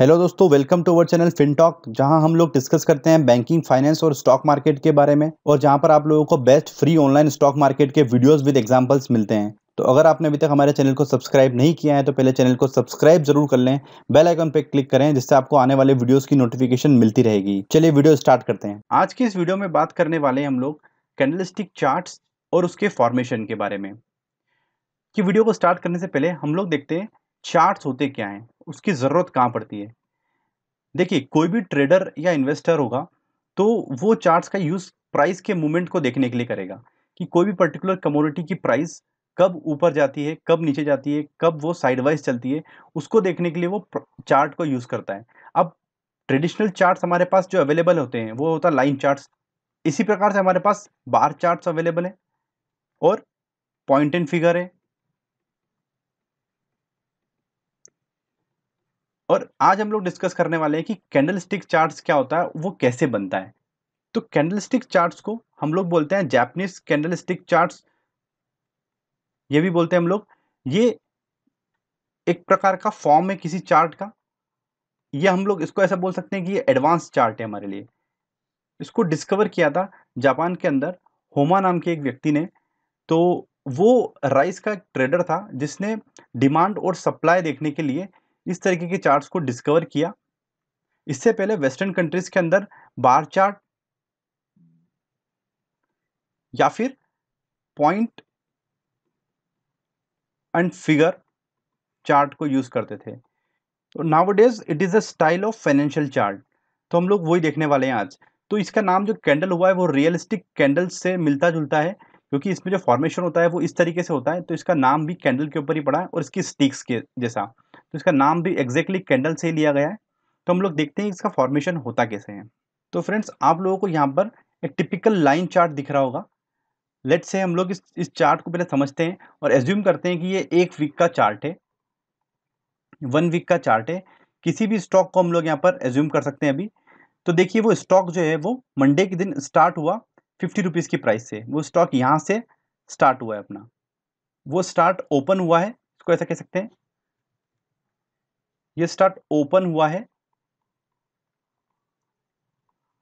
hello दोस्तों welcome to our channel Fintalk जहां हम लोग डिस्कस करते हैं बैंकिंग फाइनेंस और स्टॉक मार्केट के बारे में और जहां पर आप लोगों को best free online stock market के वीडियोस विद एग्जांपल्स मिलते हैं तो अगर आपने अभी तक हमारे चैनल को सब्सक्राइब नहीं किया है तो पहले चैनल को सब्सक्राइब जरूर कर लें बेल आइकन पर क्लिक करें जिससे आपको आने वाले वीडियोज की नोटिफिकेशन मिलती रहेगी चलिए वीडियो स्टार्ट करते हैं आज की इस वीडियो में बात करने वाले हम लोग कैंडलिस्टिक चार्ट और उसके फॉर्मेशन के बारे में कि वीडियो को स्टार्ट करने से पहले हम लोग देखते हैं चार्ट्स होते क्या हैं उसकी ज़रूरत कहाँ पड़ती है देखिए कोई भी ट्रेडर या इन्वेस्टर होगा तो वो चार्ट्स का यूज़ प्राइस के मूवमेंट को देखने के लिए करेगा कि कोई भी पर्टिकुलर कमोडिटी की प्राइस कब ऊपर जाती है कब नीचे जाती है कब वो साइडवाइज चलती है उसको देखने के लिए वो चार्ट को यूज़ करता है अब ट्रेडिशनल चार्ट्स हमारे पास जो अवेलेबल होते हैं वो होता है लाइन चार्ट्स इसी प्रकार से हमारे पास बार चार्ट्स अवेलेबल हैं और पॉइंट एंड फिगर है और आज हम लोग डिस्कस करने वाले हैं कि कैंडल स्टिक चार्ट्स क्या होता है वो कैसे बनता है तो कैंडल स्टिक चार्ट्स को हम लोग बोलते हैं जैपनीज कैंडल स्टिक चार्ट्स ये भी बोलते हैं हम लोग ये एक प्रकार का फॉर्म है किसी चार्ट का ये हम लोग इसको ऐसा बोल सकते हैं कि ये एडवांस चार्ट है हमारे लिए इसको डिस्कवर किया था जापान के अंदर होमा नाम के एक व्यक्ति ने तो वो राइस का ट्रेडर था जिसने डिमांड और सप्लाई देखने के लिए इस तरीके के चार्ट्स को डिस्कवर किया इससे पहले वेस्टर्न कंट्रीज के अंदर बार चार्ट या फिर पॉइंट एंड फिगर चार्ट को यूज करते थे nowadays it is a style of financial chart तो हम लोग वही देखने वाले हैं आज तो इसका नाम जो कैंडल हुआ है वो रियलिस्टिक कैंडल से मिलता जुलता है क्योंकि इसमें जो फॉर्मेशन होता है वो इस तरीके से होता है तो इसका नाम भी कैंडल के ऊपर ही पड़ा है और इसकी स्टिक्स के जैसा तो इसका नाम भी एग्जैक्टली कैंडल से लिया गया है तो हम लोग देखते हैं इसका फॉर्मेशन होता कैसे है तो फ्रेंड्स आप लोगों को यहाँ पर एक टिपिकल लाइन चार्ट दिख रहा होगा लेट से हम लोग इस इस चार्ट को पहले समझते हैं और एज्यूम करते हैं कि ये एक वीक का चार्ट है वन वीक का चार्ट है किसी भी स्टॉक को हम लोग यहाँ पर एज्यूम कर सकते हैं अभी तो देखिए वो स्टॉक जो है वो मंडे के दिन स्टार्ट हुआ फिफ्टी रुपीज़ की प्राइस से वो स्टॉक यहाँ से स्टार्ट हुआ है अपना वो स्टार्ट ओपन हुआ है इसको ऐसा कह सकते हैं ये स्टार्ट ओपन हुआ है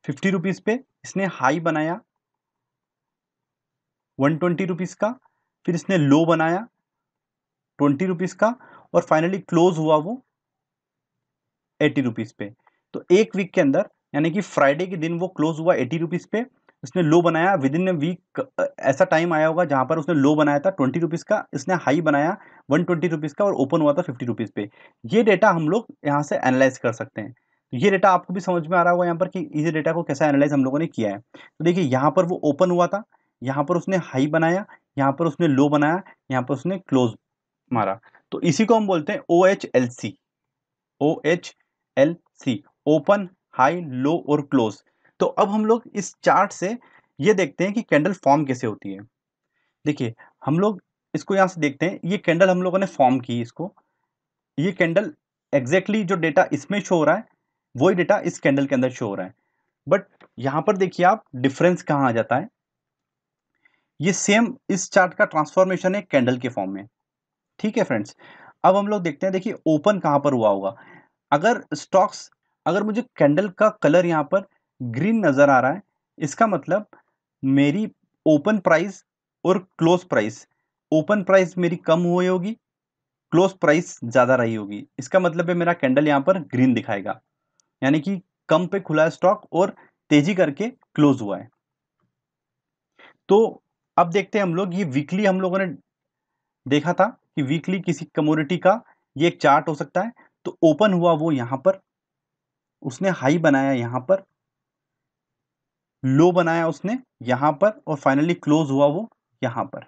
फिफ्टी रुपीज़ पे इसने हाई बनाया वन ट्वेंटी रुपीज़ का फिर इसने लो बनाया ट्वेंटी रुपीज़ का और फाइनली क्लोज हुआ वो एटी रुपीज़ पे तो एक वीक के अंदर यानी कि फ्राइडे के दिन वो क्लोज हुआ एटी रुपीज़ पे इसने लो बनाया विद इन ए वीक ऐसा टाइम आया होगा जहां पर उसने लो बनाया था ट्वेंटी रुपीज़ का इसने हाई बनाया वन ट्वेंटी रुपीज़ का और ओपन हुआ था फिफ्टी रुपीज़ पे ये डेटा हम लोग यहाँ से एनालाइज कर सकते हैं तो ये डेटा आपको भी समझ में आ रहा होगा यहाँ पर कि इसी डेटा को कैसा एनालाइज हम लोगों ने किया है तो देखिए यहाँ पर वो ओपन हुआ था यहाँ पर उसने हाई बनाया यहाँ पर उसने लो बनाया यहाँ पर उसने क्लोज मारा तो इसी को हम बोलते हैं O H L C O H L C open high low और क्लोज तो अब हम लोग इस चार्ट से ये देखते हैं कि कैंडल फॉर्म कैसे होती है देखिए हम लोग इसको यहाँ से देखते हैं ये कैंडल हम लोगों ने फॉर्म की इसको ये कैंडल एग्जैक्टली जो डेटा इसमें शो हो रहा है वही डेटा इस कैंडल के अंदर शो हो रहा है बट यहाँ पर देखिए आप डिफरेंस कहाँ आ जाता है ये सेम इस चार्ट का ट्रांसफॉर्मेशन है कैंडल के फॉर्म में ठीक है फ्रेंड्स अब हम लोग देखते हैं देखिए ओपन कहाँ पर हुआ होगा अगर स्टॉक्स अगर मुझे कैंडल का कलर यहाँ पर ग्रीन नज़र आ रहा है इसका मतलब मेरी ओपन प्राइस और क्लोज प्राइस ओपन प्राइस मेरी कम हुई होगी क्लोज प्राइस ज़्यादा रही होगी इसका मतलब है मेरा कैंडल यहाँ पर ग्रीन दिखाएगा यानी कि कम पे खुला है स्टॉक और तेजी करके क्लोज हुआ है तो अब देखते हैं हम लोग ये वीकली हम लोगों ने देखा था कि वीकली किसी कम्योनिटी का ये एक चार्ट हो सकता है तो ओपन हुआ वो यहाँ पर उसने हाई बनाया यहाँ पर लो बनाया उसने यहां पर और फाइनली क्लोज हुआ वो यहां पर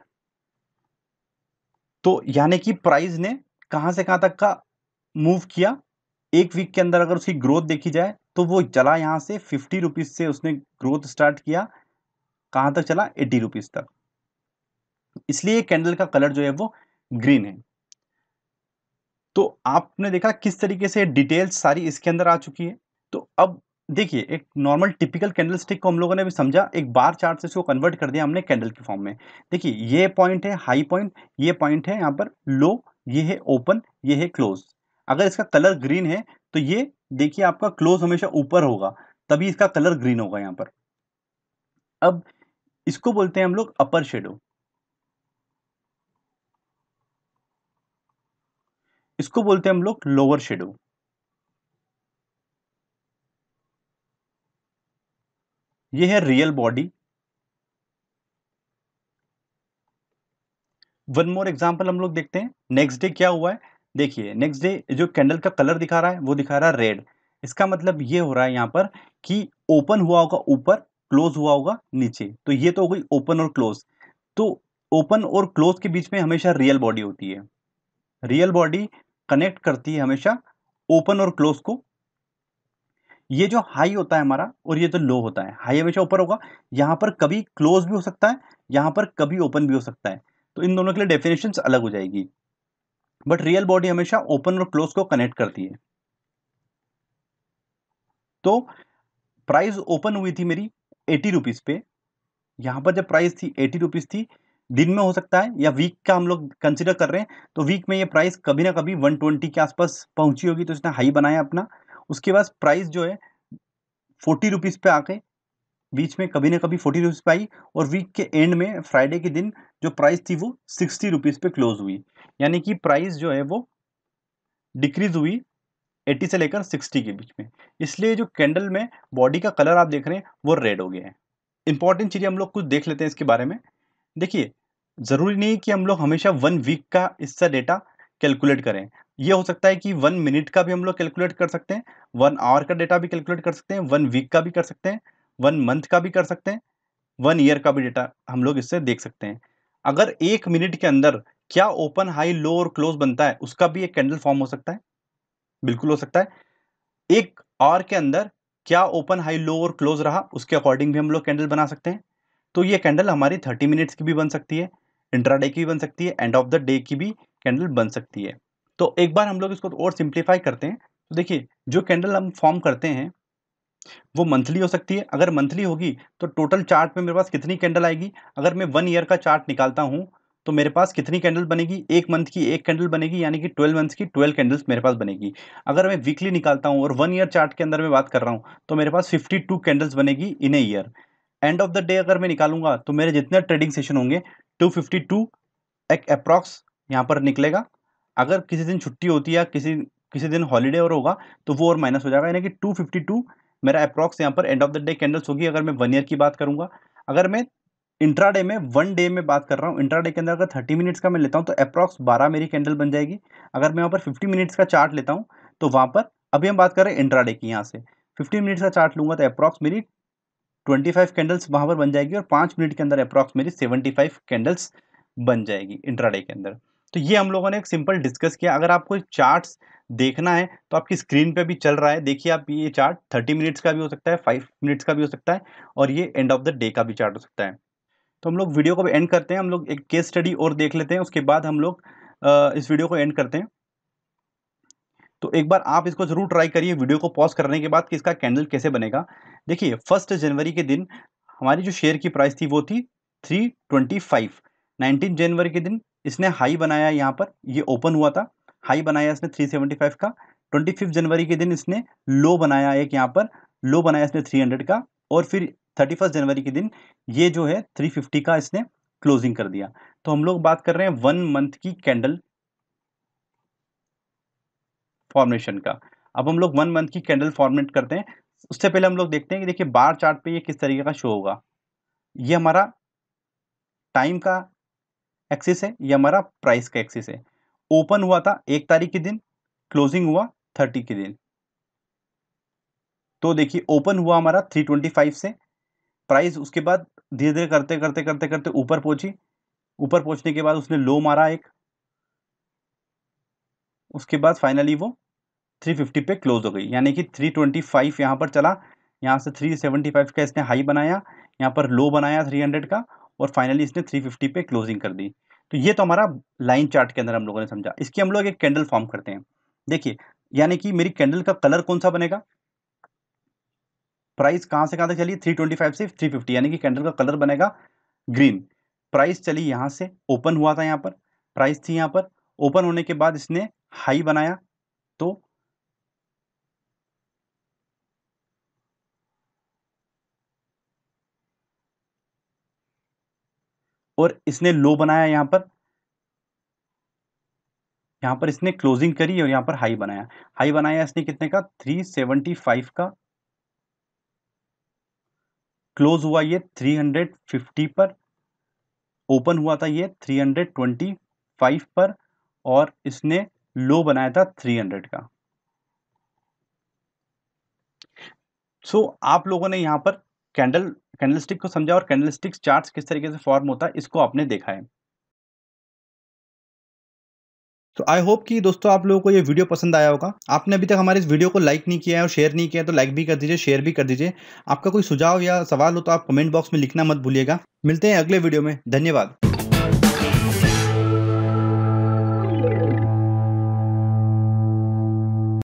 तो यानी कि प्राइस ने कहां से कहां तक का मूव किया एक वीक के अंदर अगर उसकी ग्रोथ देखी जाए तो वो चला यहां से फिफ्टी रुपीज़ से उसने ग्रोथ स्टार्ट किया कहां तक चला एट्टी रुपीज़ तक इसलिए कैंडल का कलर जो है वो ग्रीन है तो आपने देखा किस तरीके से डिटेल्स सारी इसके अंदर आ चुकी है तो अब देखिए एक नॉर्मल टिपिकल कैंडल स्टिक को हम लोगों ने भी समझा एक बार चार्ट से इसको कन्वर्ट कर दिया हमने कैंडल के फॉर्म में देखिए ये पॉइंट है हाई पॉइंट ये पॉइंट है यहाँ पर लो ये है ओपन ये है क्लोज अगर इसका कलर ग्रीन है तो ये देखिए आपका क्लोज हमेशा ऊपर होगा तभी इसका कलर ग्रीन होगा यहाँ पर अब इसको बोलते हैं हम लोग अपर शेडो इसको बोलते हैं हम लोग लोअर शेडो ये है real body one more example हम लोग देखते हैं नेक्स्ट डे क्या हुआ है देखिए नेक्स्ट डे जो कैंडल का कलर दिखा रहा है वो दिखा रहा है रेड इसका मतलब ये हो रहा है यहाँ पर कि ओपन हुआ होगा ऊपर क्लोज हुआ होगा नीचे तो ये तो हो गई ओपन और क्लोज तो ओपन और क्लोज के बीच में हमेशा रियल बॉडी होती है रियल बॉडी कनेक्ट करती है हमेशा ओपन और क्लोज को ये जो हाई होता है हमारा और ये जो लो होता है हाई हमेशा ऊपर होगा यहाँ पर कभी क्लोज भी हो सकता है यहाँ पर कभी ओपन भी हो सकता है तो इन दोनों के लिए डेफिनेशन अलग हो जाएगी बट रियल बॉडी हमेशा ओपन और क्लोज को कनेक्ट करती है तो प्राइस ओपन हुई थी मेरी एटी रुपीज़ पे यहाँ पर जब प्राइस थी एटी रुपीज़ थी दिन में हो सकता है या वीक का हम लोग कंसिडर कर रहे हैं तो वीक में ये प्राइस कभी ना कभी 120 के आसपास पहुंची होगी तो इसने हाई बनाया अपना उसके बाद प्राइस जो है फोर्टी रुपीज़ पे आके बीच में कभी ना कभी फोर्टी रुपीज़ पे आई और वीक के एंड में फ्राइडे के दिन जो प्राइस थी वो सिक्सटी रुपीज़ पे क्लोज हुई यानी कि प्राइस जो है वो डिक्रीज हुई एटी से लेकर सिक्सटी के बीच में इसलिए जो कैंडल में बॉडी का कलर आप देख रहे हैं वो रेड हो गया है इंपॉर्टेंट चीज़ें हम लोग कुछ देख लेते हैं इसके बारे में देखिए ज़रूरी नहीं कि हम लोग हमेशा वन वीक का इसका डेटा कैलकुलेट करें ये हो सकता है कि वन मिनट का भी हम लोग कैलकुलेट कर सकते हैं वन आवर का डेटा भी कैलकुलेट कर सकते हैं वन वीक का भी कर सकते हैं वन मंथ का भी कर सकते हैं वन ईयर का भी डेटा हम लोग इससे देख सकते हैं अगर एक मिनट के अंदर क्या ओपन हाई लो और क्लोज बनता है उसका भी एक कैंडल फॉर्म हो सकता है बिल्कुल हो सकता है एक आवर के अंदर क्या ओपन हाई लो और क्लोज रहा उसके अकॉर्डिंग भी हम लोग कैंडल बना सकते हैं तो ये कैंडल हमारी थर्टी मिनट्स की भी बन सकती है इंट्राडे की भी बन सकती है एंड ऑफ द डे की भी कैंडल बन सकती है तो एक बार हम लोग इसको और सिंप्लीफाई करते हैं तो देखिए जो कैंडल हम फॉर्म करते हैं वो मंथली हो सकती है अगर मंथली होगी तो टोटल चार्ट में मेरे पास कितनी कैंडल आएगी अगर मैं वन ईयर का चार्ट निकालता हूँ तो मेरे पास कितनी कैंडल बनेगी एक मंथ की एक कैंडल बनेगी यानी कि ट्वेल्व मंथ्स की ट्वेल्व कैंडल्स मेरे पास बनेगी अगर मैं वीकली निकालता हूँ और वन ईयर चार्ट के अंदर मैं बात कर रहा हूँ तो मेरे पास फिफ्टी टू कैंडल्स बनेगी in a year end of the day अगर मैं निकालूंगा तो मेरे जितने ट्रेडिंग सेशन होंगे टू फिफ्टी टू एक अप्रॉक्स यहाँ पर निकलेगा अगर किसी दिन छुट्टी होती है किसी किसी दिन हॉलीडे और होगा तो वो और माइनस हो जाएगा यानी कि टू फिफ्टी टू मेरा अप्रॉक्स यहाँ पर end of the day candles होगी अगर मैं वन ईयर की बात करूँगा अगर मैं इंट्रा डे में वन डे में बात कर रहा हूँ इंट्रा डे के अंदर अगर थर्टी मिनट्स का मैं लेता हूँ तो अप्रॉक्स बारह मेरी कैंडल बन जाएगी अगर मैं यहाँ पर फिफ्टी मिनट्स का चार्ट लेता हूँ तो वहाँ पर अभी हम बात कर रहे हैं इंट्रा डे की यहाँ से फिफ्टी मिनट्स का चार्ट लूँगा तो अप्रॉक्स मेरी ट्वेंटी फाइव कैंडल्स वहाँ पर बन जाएगी और पाँच मिनट के अंदर अप्रॉक्स मेरी सेवेंटी फाइव कैंडल्स बन जाएगी इंट्रा डे के अंदर तो ये हम लोगों ने एक सिंपल डिस्कस किया अगर आपको चार्ट्स देखना है तो आपकी स्क्रीन पे भी चल रहा है देखिए आप ये चार्ट थर्टी मिनट्स का भी हो सकता है फाइव मिनट्स का भी हो सकता है और ये एंड ऑफ द डे का भी चार्ट हो सकता है तो हम लोग वीडियो को भी एंड करते हैं हम लोग एक केस स्टडी और देख लेते हैं उसके बाद हम लोग इस वीडियो को एंड करते हैं तो एक बार आप इसको जरूर ट्राई करिए वीडियो को पॉज करने के बाद कि इसका कैंडल कैसे बनेगा देखिए फर्स्ट जनवरी के दिन हमारी जो शेयर की प्राइस थी वो थी थ्री ट्वेंटी फाइव नाइनटीन जनवरी के दिन इसने हाई बनाया यहाँ पर ये ओपन हुआ था हाई बनाया इसने 375 का 25 जनवरी के दिन इसने लो बनाया एक यहाँ पर लो बनाया इसने 300 का और फिर 31 जनवरी के दिन ये जो है 350 का इसने क्लोजिंग कर दिया तो हम लोग बात कर रहे हैं वन मंथ की कैंडल फॉर्मेशन का अब हम लोग वन मंथ की कैंडल फॉर्मेट करते हैं उससे पहले हम लोग देखते हैं कि देखिए बार चार्ट पे ये किस तरीके का शो होगा ये हमारा टाइम का एक्सिस है ये हमारा प्राइस का एक्सिस है ओपन हुआ था एक तारीख के दिन क्लोजिंग हुआ थर्टी के दिन तो देखिए ओपन हुआ हमारा थ्री ट्वेंटी फाइव से प्राइस उसके बाद धीरे धीरे करते करते करते करते ऊपर पहुंची ऊपर पहुंचने के बाद उसने लो मारा एक उसके बाद फाइनली वो 350 पे क्लोज हो गई यानी कि 325 यहाँ पर चला यहाँ से 375 का इसने हाई बनाया यहाँ पर लो बनाया 300 का और फाइनली इसने 350 पे क्लोजिंग कर दी तो ये तो हमारा लाइन चार्ट के अंदर हम लोगों ने समझा इसके हम लोग एक कैंडल फॉर्म करते हैं देखिए यानी कि मेरी कैंडल का कलर कौन सा बनेगा प्राइस कहां से कहां तक चली 325 से 350 यानी कि कैंडल का कलर बनेगा ग्रीन प्राइस चली यहां से ओपन हुआ था यहां पर प्राइस थी यहां पर ओपन होने के बाद इसने हाई बनाया तो और इसने लो बनाया यहां पर यहां पर इसने क्लोजिंग करी और यहां पर हाई बनाया हाई बनाया इसने कितने का 375 का क्लोज हुआ ये 350 पर ओपन हुआ था ये 325 पर और इसने लो बनाया था 300 का सो so, आप लोगों ने यहां पर कैंडल कैंडलस्टिक को समझा और कैंडलस्टिक चार्ट्स किस तरीके से फॉर्म होता है इसको आपने देखा है तो आई होप कि दोस्तों आप लोगों को ये वीडियो पसंद आया होगा आपने अभी तक हमारे इस वीडियो को लाइक नहीं किया है और शेयर नहीं किया है तो लाइक भी कर दीजिए शेयर भी कर दीजिए आपका कोई सुझाव या सवाल हो तो आप कमेंट बॉक्स में लिखना मत भूलिएगा मिलते हैं अगले वीडियो में धन्यवाद